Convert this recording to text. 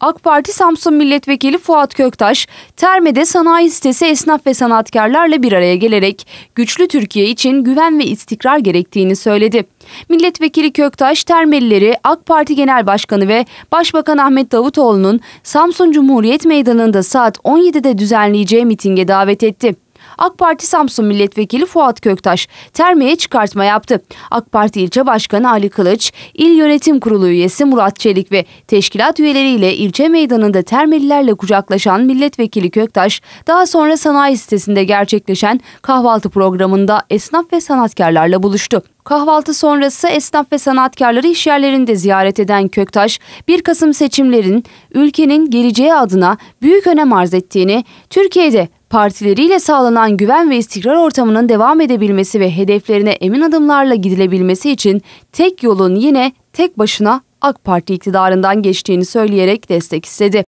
AK Parti Samsun Milletvekili Fuat Köktaş, Terme'de sanayi sitesi esnaf ve sanatkarlarla bir araya gelerek güçlü Türkiye için güven ve istikrar gerektiğini söyledi. Milletvekili Köktaş, Termelileri AK Parti Genel Başkanı ve Başbakan Ahmet Davutoğlu'nun Samsun Cumhuriyet Meydanı'nda saat 17'de düzenleyeceği mitinge davet etti. AK Parti Samsun Milletvekili Fuat Köktaş termeye çıkartma yaptı. AK Parti ilçe başkanı Ali Kılıç, il yönetim kurulu üyesi Murat Çelik ve teşkilat üyeleriyle ilçe meydanında termelilerle kucaklaşan milletvekili Köktaş daha sonra sanayi sitesinde gerçekleşen kahvaltı programında esnaf ve sanatkarlarla buluştu. Kahvaltı sonrası esnaf ve sanatkarları işyerlerinde ziyaret eden Köktaş, 1 Kasım seçimlerin ülkenin geleceği adına büyük önem arz ettiğini, Türkiye'de partileriyle sağlanan güven ve istikrar ortamının devam edebilmesi ve hedeflerine emin adımlarla gidilebilmesi için tek yolun yine tek başına AK Parti iktidarından geçtiğini söyleyerek destek istedi.